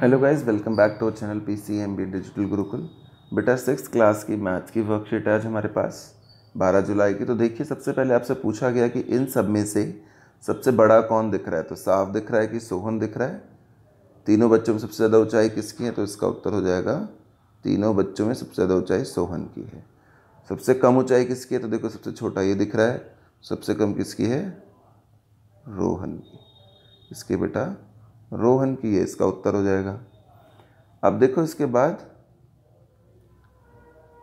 hello guys welcome back to channel P C M B digital Gurukul बेटा six class की math की worksheet है आज हमारे पास 12 जुलाई की तो देखिए सबसे पहले आपसे पूछा गया कि इन सब में से सबसे बड़ा कौन दिख रहा है तो साफ दिख रहा है कि सोहन दिख रहा है तीनों बच्चों में सबसे ज़्यादा ऊंचाई किसकी है तो इसका उत्तर हो जाएगा तीनों बच्चों में सबसे ज़्यादा ऊँचाई सोहन की है सबसे कम ऊँचाई किसकी है तो देखो सबसे छोटा ये दिख रहा है सबसे कम किसकी है रोहन की इसके बेटा रोहन की है इसका उत्तर हो जाएगा अब देखो इसके बाद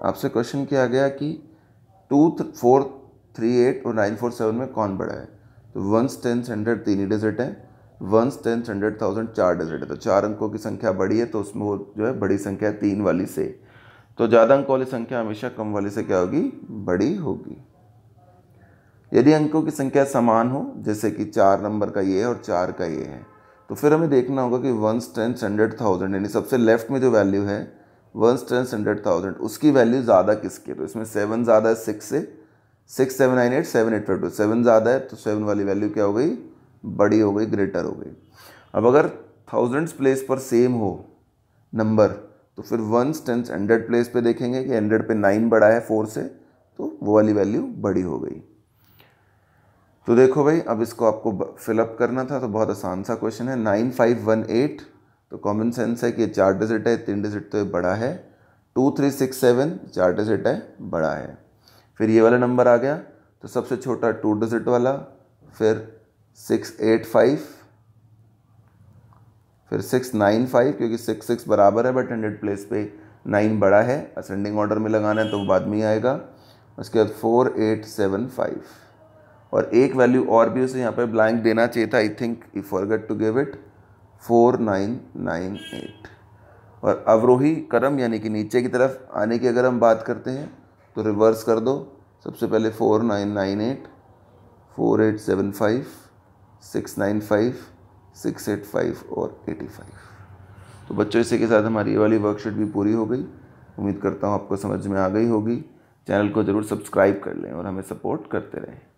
आपसे क्वेश्चन किया गया कि टू फोर थ्री एट और नाइन फोर सेवन में कौन बड़ा है तो वंस टेंस हंड्रेड तीन ही डिजिट है वंस टेंस हंड्रेड थाउजेंड चार डिजिट है तो चार अंकों की संख्या बड़ी है तो उसमें वो जो है बड़ी संख्या है तीन वाली से तो ज़्यादा अंकों वाली संख्या हमेशा कम वाली से क्या होगी बड़ी होगी यदि अंकों की संख्या समान हो जैसे कि चार नंबर का ये है और चार का ये है तो फिर हमें देखना होगा कि वन टेन हंड्रेड थाउजेंड यानी सबसे लेफ्ट में जो वैल्यू है वन टेन हंड्रेड थाउजेंड उसकी वैल्यू ज़्यादा किसकी है तो इसमें सेवन ज़्यादा है सिक्स से six seven nine eight seven eight five two seven ज़्यादा है तो सेवन वाली वैल्यू क्या हो गई बड़ी हो गई ग्रेटर हो गई अब अगर थाउजेंड्स प्लेस पर सेम हो नंबर तो फिर वंस टेंस हंड्रेड प्लेस पे देखेंगे कि हंड्रेड पे नाइन बढ़ा है फोर से तो वो वाली वैल्यू बड़ी हो गई तो देखो भाई अब इसको आपको फिलअप करना था तो बहुत आसान सा क्वेश्चन है नाइन फाइव वन एट तो कॉमन सेंस है कि चार डिजिट है तीन डिजिट तो ये बड़ा है टू थ्री सिक्स सेवन चार डिजिट है बड़ा है फिर ये वाला नंबर आ गया तो सबसे छोटा टू डिजिट वाला फिर सिक्स एट फाइव फिर सिक्स नाइन फाइव क्योंकि सिक्स सिक्स बराबर है बट हंड्रेड प्लेस पे नाइन बड़ा है असेंडिंग ऑर्डर में लगाना है तो बाद में ही आएगा उसके बाद फोर एट सेवन फाइव और एक वैल्यू और भी उसे यहाँ पर ब्लैंक देना चाहिए था I think I forget to give it four nine nine eight और अवरोही क्रम यानी कि नीचे की तरफ आने की अगर हम बात करते हैं तो रिवर्स कर दो सबसे पहले four nine nine eight four eight seven five six nine five six eight five और एटी फाइव तो बच्चों इसी के साथ हमारी ये वाली वर्कशीट भी पूरी हो गई उम्मीद करता हूँ आपको समझ में आ गई होगी चैनल को ज़रूर सब्सक्राइब कर लें और हमें सपोर्ट करते रहें